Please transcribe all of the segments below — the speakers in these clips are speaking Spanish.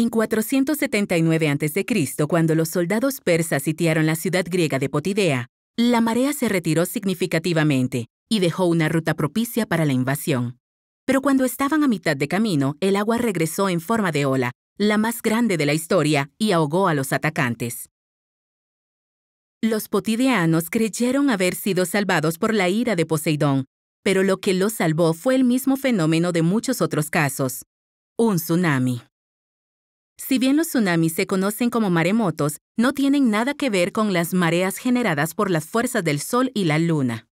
En 479 a.C., cuando los soldados persas sitiaron la ciudad griega de Potidea, la marea se retiró significativamente y dejó una ruta propicia para la invasión. Pero cuando estaban a mitad de camino, el agua regresó en forma de ola, la más grande de la historia, y ahogó a los atacantes. Los potideanos creyeron haber sido salvados por la ira de Poseidón, pero lo que los salvó fue el mismo fenómeno de muchos otros casos, un tsunami. Si bien los tsunamis se conocen como maremotos, no tienen nada que ver con las mareas generadas por las fuerzas del Sol y la Luna.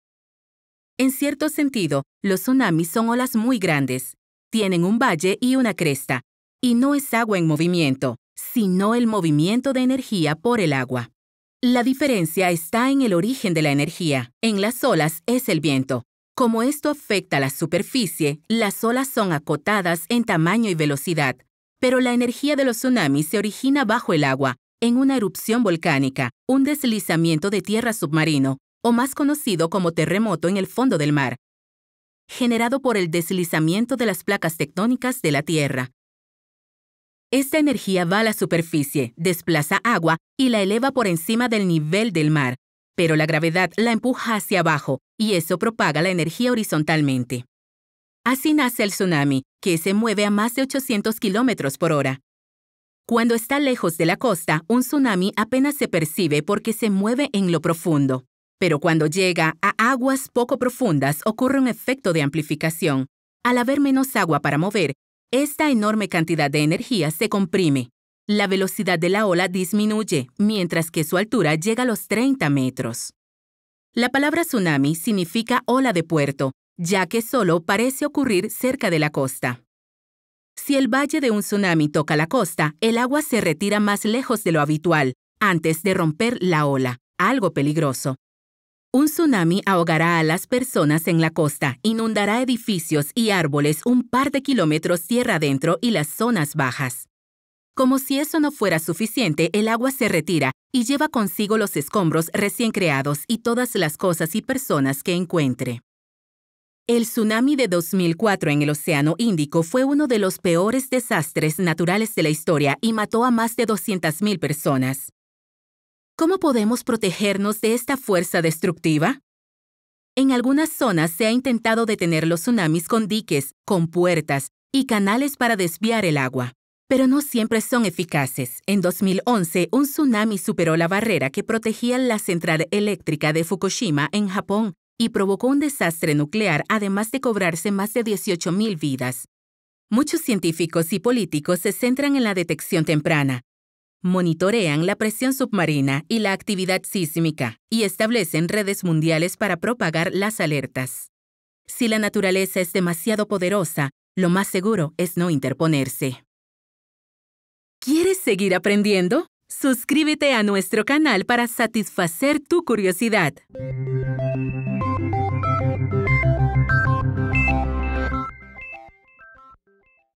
En cierto sentido, los tsunamis son olas muy grandes. Tienen un valle y una cresta. Y no es agua en movimiento, sino el movimiento de energía por el agua. La diferencia está en el origen de la energía. En las olas es el viento. Como esto afecta a la superficie, las olas son acotadas en tamaño y velocidad, pero la energía de los tsunamis se origina bajo el agua, en una erupción volcánica, un deslizamiento de tierra submarino, o más conocido como terremoto en el fondo del mar, generado por el deslizamiento de las placas tectónicas de la Tierra. Esta energía va a la superficie, desplaza agua y la eleva por encima del nivel del mar, pero la gravedad la empuja hacia abajo y eso propaga la energía horizontalmente. Así nace el tsunami, que se mueve a más de 800 kilómetros por hora. Cuando está lejos de la costa, un tsunami apenas se percibe porque se mueve en lo profundo. Pero cuando llega a aguas poco profundas ocurre un efecto de amplificación. Al haber menos agua para mover, esta enorme cantidad de energía se comprime. La velocidad de la ola disminuye, mientras que su altura llega a los 30 metros. La palabra tsunami significa ola de puerto, ya que solo parece ocurrir cerca de la costa. Si el valle de un tsunami toca la costa, el agua se retira más lejos de lo habitual, antes de romper la ola, algo peligroso. Un tsunami ahogará a las personas en la costa, inundará edificios y árboles un par de kilómetros tierra adentro y las zonas bajas. Como si eso no fuera suficiente, el agua se retira y lleva consigo los escombros recién creados y todas las cosas y personas que encuentre. El tsunami de 2004 en el Océano Índico fue uno de los peores desastres naturales de la historia y mató a más de 200.000 personas. ¿Cómo podemos protegernos de esta fuerza destructiva? En algunas zonas se ha intentado detener los tsunamis con diques, con puertas y canales para desviar el agua, pero no siempre son eficaces. En 2011, un tsunami superó la barrera que protegía la central eléctrica de Fukushima en Japón y provocó un desastre nuclear además de cobrarse más de 18.000 vidas. Muchos científicos y políticos se centran en la detección temprana, monitorean la presión submarina y la actividad sísmica y establecen redes mundiales para propagar las alertas. Si la naturaleza es demasiado poderosa, lo más seguro es no interponerse. ¿Quieres seguir aprendiendo? Suscríbete a nuestro canal para satisfacer tu curiosidad.